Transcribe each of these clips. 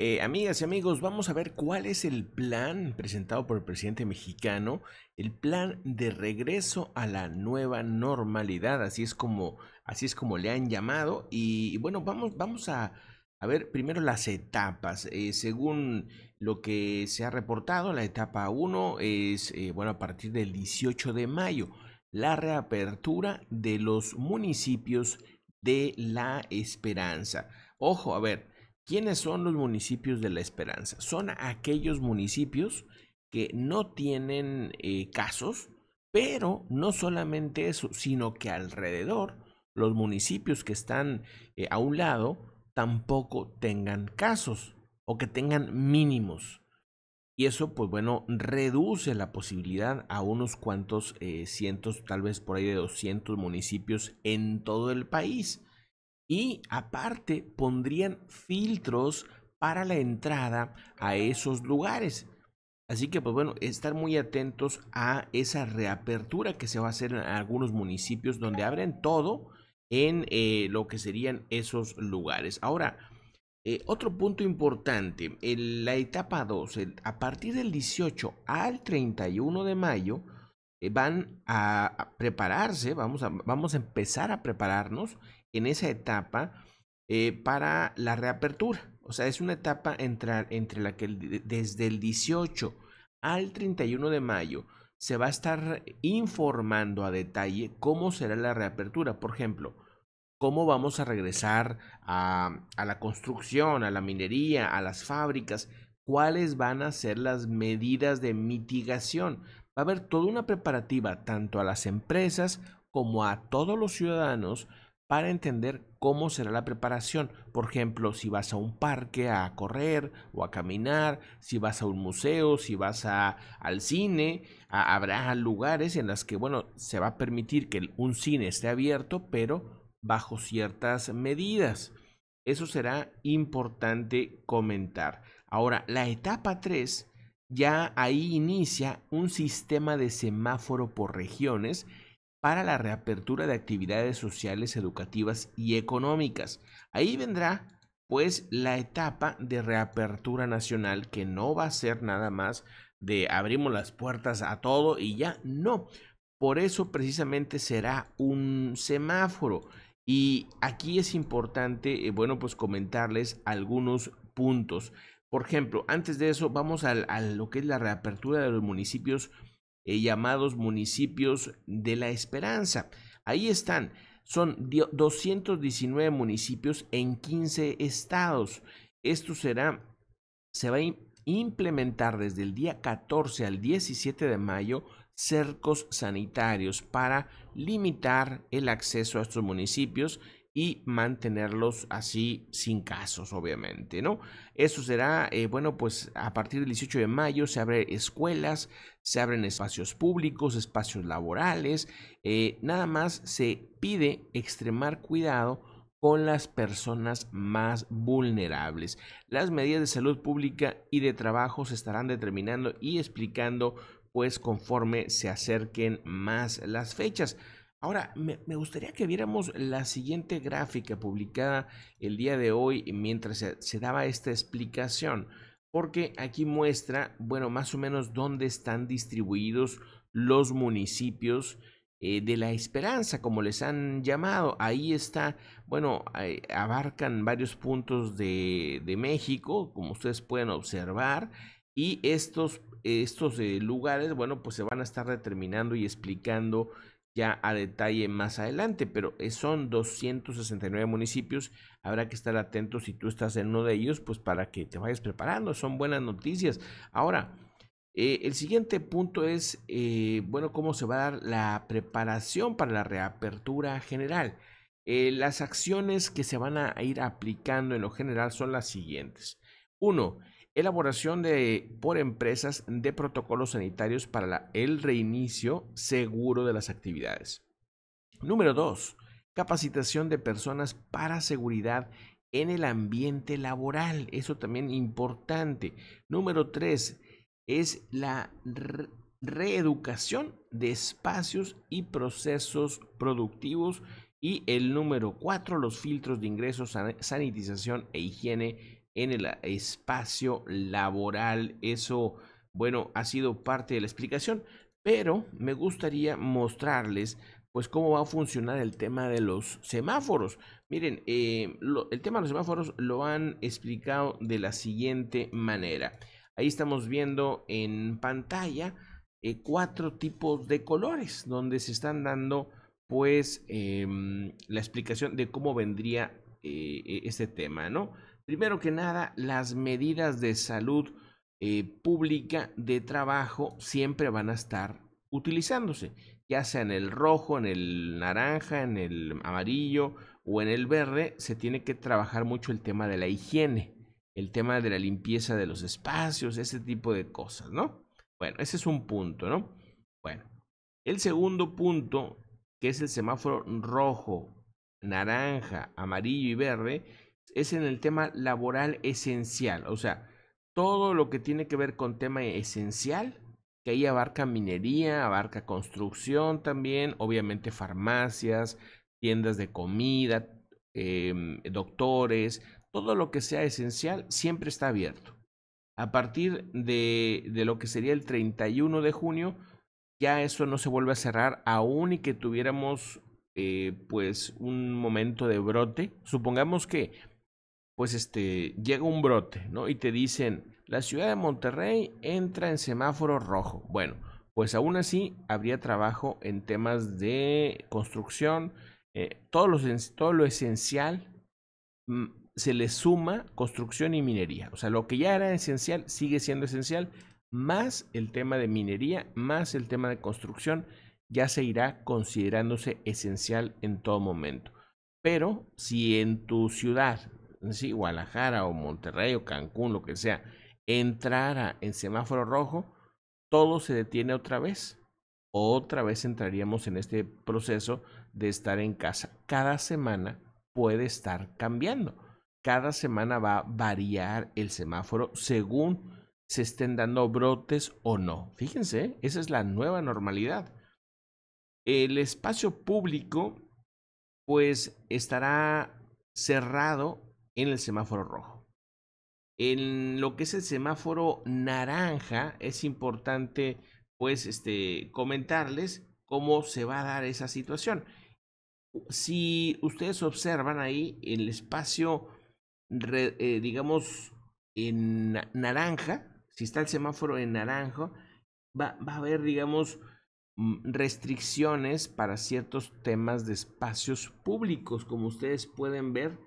Eh, amigas y amigos, vamos a ver cuál es el plan presentado por el presidente mexicano, el plan de regreso a la nueva normalidad, así es como, así es como le han llamado. Y, bueno, vamos, vamos a, ver primero las etapas. Eh, según lo que se ha reportado, la etapa 1 es, eh, bueno, a partir del 18 de mayo, la reapertura de los municipios de La Esperanza. Ojo, a ver, ¿Quiénes son los municipios de la esperanza? Son aquellos municipios que no tienen eh, casos, pero no solamente eso, sino que alrededor los municipios que están eh, a un lado tampoco tengan casos o que tengan mínimos. Y eso, pues bueno, reduce la posibilidad a unos cuantos eh, cientos, tal vez por ahí de 200 municipios en todo el país. Y aparte pondrían filtros para la entrada a esos lugares. Así que, pues bueno, estar muy atentos a esa reapertura que se va a hacer en algunos municipios donde abren todo en eh, lo que serían esos lugares. Ahora, eh, otro punto importante, en la etapa 2, a partir del 18 al 31 de mayo, eh, van a, prepararse, vamos a, vamos a empezar a prepararnos en esa etapa eh, para la reapertura. O sea, es una etapa entre, entre la que desde el 18 al 31 de mayo se va a estar informando a detalle cómo será la reapertura. Por ejemplo, cómo vamos a regresar a, a, la construcción, a la minería, a las fábricas, cuáles van a ser las medidas de mitigación. Va a haber toda una preparativa tanto a las empresas como a todos los ciudadanos para entender cómo será la preparación. Por ejemplo, si vas a un parque a correr o a caminar, si vas a un museo, si vas a, al cine, habrá lugares en los que, bueno, se va a permitir que un cine esté abierto, pero bajo ciertas medidas. Eso será importante comentar. Ahora, la etapa 3, ya ahí inicia un sistema de semáforo por regiones para la reapertura de actividades sociales, educativas y económicas. Ahí vendrá pues la etapa de reapertura nacional que no va a ser nada más de abrimos las puertas a todo y ya no. Por eso precisamente será un semáforo. Y aquí es importante, eh, bueno, pues comentarles algunos puntos. Por ejemplo, antes de eso vamos a, a lo que es la reapertura de los municipios eh, llamados municipios de la esperanza. Ahí están, son 219 municipios en 15 estados. Esto será, se va a implementar desde el día 14 al 17 de mayo cercos sanitarios para limitar el acceso a estos municipios y mantenerlos así sin casos, obviamente, ¿no? Eso será, eh, bueno, pues a partir del 18 de mayo se abren escuelas, se abren espacios públicos, espacios laborales, eh, nada más se pide extremar cuidado con las personas más vulnerables. Las medidas de salud pública y de trabajo se estarán determinando y explicando pues conforme se acerquen más las fechas. Ahora, me, gustaría que viéramos la siguiente gráfica publicada el día de hoy mientras se, daba esta explicación, porque aquí muestra, bueno, más o menos dónde están distribuidos los municipios eh, de la esperanza, como les han llamado. Ahí está, bueno, eh, abarcan varios puntos de, de México, como ustedes pueden observar. Y estos, estos eh, lugares, bueno, pues se van a estar determinando y explicando ya a detalle más adelante, pero son 269 municipios, habrá que estar atentos si tú estás en uno de ellos, pues para que te vayas preparando, son buenas noticias. Ahora, eh, el siguiente punto es, eh, bueno, cómo se va a dar la preparación para la reapertura general. Eh, las acciones que se van a ir aplicando en lo general son las siguientes. Uno, elaboración de, por empresas de protocolos sanitarios para el reinicio seguro de las actividades. Número dos, Capacitación de personas para seguridad en el ambiente laboral. Eso también importante. Número tres, Es la reeducación de espacios y procesos productivos. Y el número cuatro, Los filtros de ingresos, sanitización e higiene en el espacio laboral. Eso, bueno, ha sido parte de la explicación, pero me gustaría mostrarles pues cómo va a funcionar el tema de los semáforos. Miren, eh, el tema de los semáforos lo han explicado de la siguiente manera. Ahí estamos viendo en pantalla eh, cuatro tipos de colores donde se están dando pues em, la explicación de cómo vendría eh, e, este tema, ¿no? Primero que nada, las medidas de salud eh, pública de trabajo siempre van a estar utilizándose, ya sea en el rojo, en el naranja, en el amarillo o en el verde, se tiene que trabajar mucho el tema de la higiene, el tema de la limpieza de los espacios, ese tipo de cosas, ¿no? Bueno, ese es un punto, ¿no? Bueno, el segundo punto, que es el semáforo rojo, naranja, amarillo y verde, es en el tema laboral esencial, o sea, todo lo que tiene que ver con tema esencial, que ahí abarca minería, abarca construcción también, obviamente farmacias, tiendas de comida, em, doctores, todo lo que sea esencial siempre está abierto. A partir de, de lo que sería el 31 de junio, ya eso no se vuelve a cerrar, aún y que tuviéramos eh, pues un momento de brote. Supongamos que pues este, llega un brote, ¿no? Y te dicen, la ciudad de Monterrey entra en semáforo rojo. Bueno, pues aún así habría trabajo en temas de construcción, eh, todo, lo, todo lo esencial mm, se le suma construcción y minería. O sea, lo que ya era esencial sigue siendo esencial, más el tema de minería, más el tema de construcción, ya se irá considerándose esencial en todo momento. Pero si en tu ciudad si Guadalajara o Monterrey o Cancún, lo que sea, entrara en semáforo rojo, todo se detiene otra vez. Otra vez entraríamos en este proceso de estar en casa. Cada semana puede estar cambiando. Cada semana va a variar el semáforo según se estén dando brotes o no. Fíjense, esa es la nueva normalidad. El espacio público pues estará cerrado en el semáforo rojo. En lo que es el semáforo naranja es importante pues este comentarles cómo se va a dar esa situación. Si ustedes observan ahí el espacio eh, digamos en naranja, si está el semáforo en naranja, va a haber digamos mm, restricciones para ciertos temas de espacios públicos, como ustedes pueden ver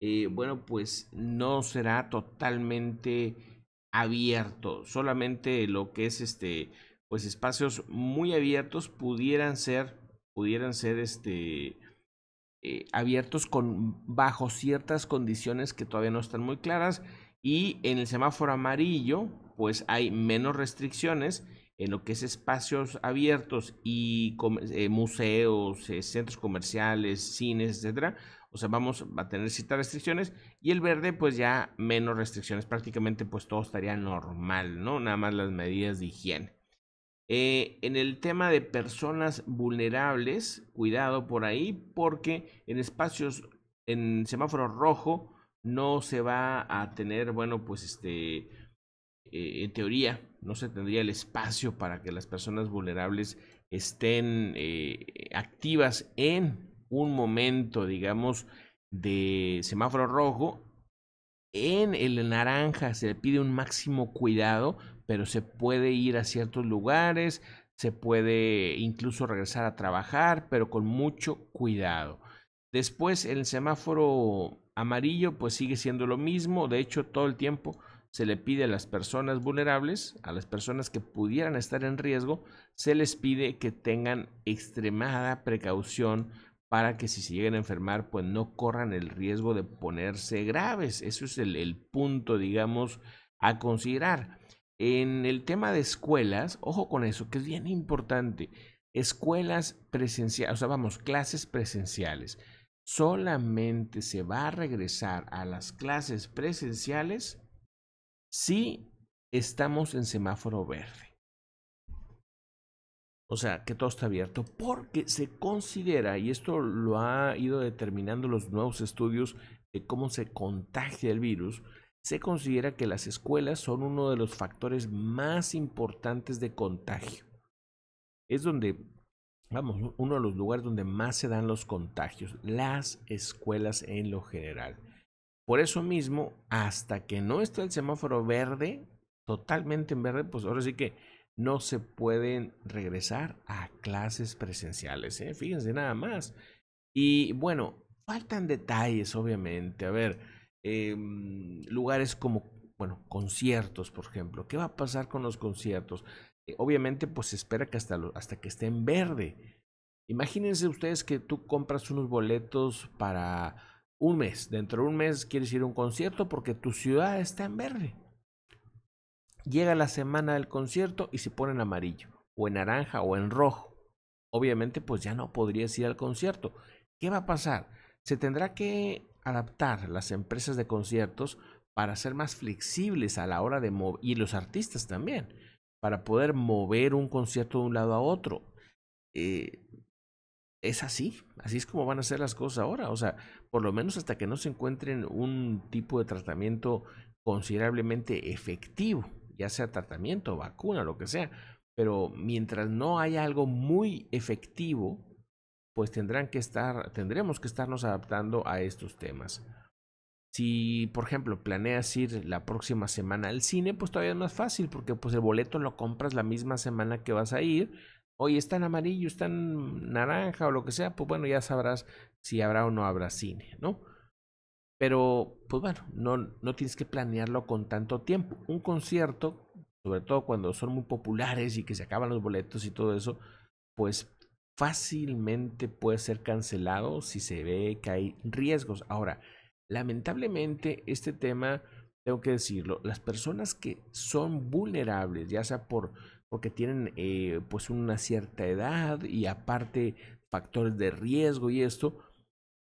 eh, bueno, pues no será totalmente abierto. Solamente lo que es este, pues espacios muy abiertos pudieran ser, pudieran ser este, eh, abiertos con, bajo ciertas condiciones que todavía no están muy claras. Y en el semáforo amarillo, pues hay menos restricciones en lo que es espacios abiertos y eh, museos, centros comerciales, cines, etcétera, o sea, vamos a tener ciertas restricciones y el verde pues ya menos restricciones, prácticamente pues todo estaría normal, ¿no? Nada más las medidas de higiene. Eh, en el tema de personas vulnerables, cuidado por ahí porque en espacios en semáforo rojo no se va a tener, bueno, pues este, eh, en teoría, no se tendría el espacio para que las personas vulnerables estén eh, activas en un momento, digamos, de semáforo rojo, en el naranja se le pide un máximo cuidado, pero se puede ir a ciertos lugares, se puede incluso regresar a trabajar, pero con mucho cuidado. Después el semáforo amarillo pues sigue siendo lo mismo, de hecho todo el tiempo se le pide a las personas vulnerables, a las personas que pudieran estar en riesgo, se les pide que tengan extremada precaución para que si se lleguen a enfermar, pues no corran el riesgo de ponerse graves. Eso es el, el punto, digamos, a considerar. En el tema de escuelas, ojo con eso, que es bien importante. Escuelas presenciales, o sea, vamos, clases presenciales. Solamente se va a regresar a las clases presenciales si estamos en semáforo verde. O sea, que todo está abierto porque se considera, y esto lo ha ido determinando los nuevos estudios de cómo se contagia el virus, se considera que las escuelas son uno de los factores más importantes de contagio. Es donde, vamos, uno de los lugares donde más se dan los contagios, las escuelas en lo general. Por eso mismo, hasta que no está el semáforo verde, totalmente en verde, pues ahora sí que no se pueden regresar a clases presenciales. ¿eh? Fíjense nada más. Y bueno, faltan detalles, obviamente. A ver, em, lugares como, bueno, conciertos, por ejemplo. ¿Qué va a pasar con los conciertos? Eh, obviamente, pues se espera que hasta, hasta que esté en verde. Imagínense ustedes que tú compras unos boletos para un mes. Dentro de un mes quieres ir a un concierto porque tu ciudad está en verde. Llega la semana del concierto y se pone en amarillo, o en naranja, o en rojo. Obviamente, pues ya no podrías ir al concierto. ¿Qué va a pasar? Se tendrá que adaptar las empresas de conciertos para ser más flexibles a la hora de mover, y los artistas también, para poder mover un concierto de un lado a otro. Eh, es así, así es como van a ser las cosas ahora, o sea, por lo menos hasta que no se encuentren un tipo de tratamiento considerablemente efectivo ya sea tratamiento, vacuna, lo que sea. Pero mientras no haya algo muy efectivo, pues tendrán que estar, tendremos que estarnos adaptando a estos temas. Si, por ejemplo, planeas ir la próxima semana al cine, pues todavía es más fácil porque pues el boleto lo compras la misma semana que vas a ir. Oye, está en amarillo, está en naranja o lo que sea, pues bueno, ya sabrás si habrá o no habrá cine, ¿no? Pero, pues bueno, no, no tienes que planearlo con tanto tiempo. Un concierto, sobre todo cuando son muy populares y que se acaban los boletos y todo eso, pues fácilmente puede ser cancelado si se ve que hay riesgos. Ahora, lamentablemente este tema, tengo que decirlo, las personas que son vulnerables, ya sea por porque tienen eh, pues una cierta edad y aparte factores de riesgo y esto,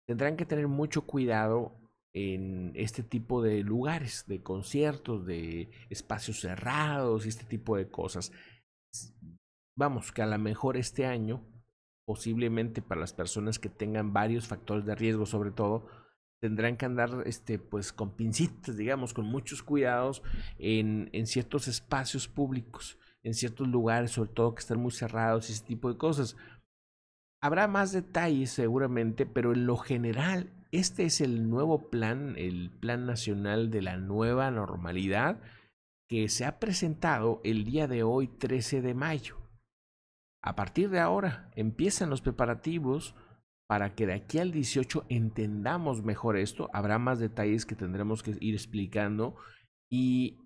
tendrán que tener mucho cuidado en este tipo de lugares, de conciertos, de espacios cerrados y este tipo de cosas. Vamos, que a lo mejor este año, posiblemente para las personas que tengan varios factores de riesgo, sobre todo, tendrán que andar este, pues, con pincitas, digamos, con muchos cuidados en, en ciertos espacios públicos, en ciertos lugares, sobre todo que están muy cerrados y ese tipo de cosas. Habrá más detalles seguramente, pero en lo general este es el nuevo plan, el Plan Nacional de la Nueva Normalidad, que se ha presentado el día de hoy, 13 de mayo. A partir de ahora empiezan los preparativos para que de aquí al 18 entendamos mejor esto. Habrá más detalles que tendremos que ir explicando y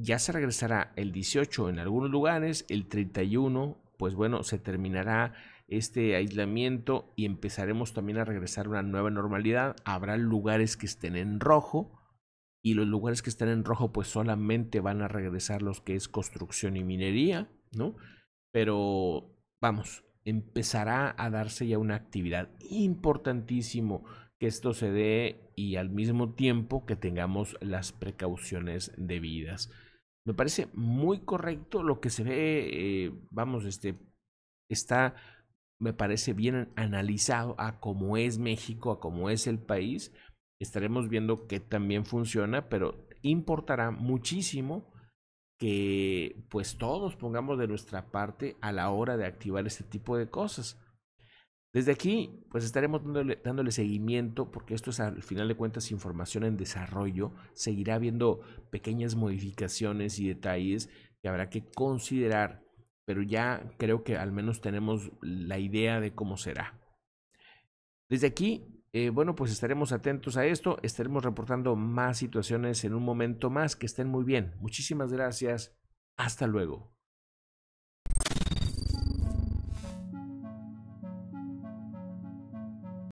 ya se regresará el 18 en algunos lugares, el 31, pues bueno, se terminará este aislamiento y empezaremos también a regresar a una nueva normalidad. Habrá lugares que estén en rojo y los lugares que estén en rojo pues solamente van a regresar los que es construcción y minería, ¿no? Pero vamos, empezará a darse ya una actividad importantísimo que esto se dé y al mismo tiempo que tengamos las precauciones debidas. Me parece muy correcto lo que se ve, eh, vamos, este, está me parece bien analizado a cómo es México, a cómo es el país. Estaremos viendo que también funciona, pero importará muchísimo que pues todos pongamos de nuestra parte a la hora de activar este tipo de cosas. Desde aquí, pues estaremos dándole, dándole, seguimiento, porque esto es al final de cuentas información en desarrollo. Seguirá habiendo pequeñas modificaciones y detalles que habrá que considerar pero ya creo que al menos tenemos la idea de cómo será. Desde aquí, eh, bueno, pues estaremos atentos a esto, estaremos reportando más situaciones en un momento más, que estén muy bien. Muchísimas gracias, hasta luego.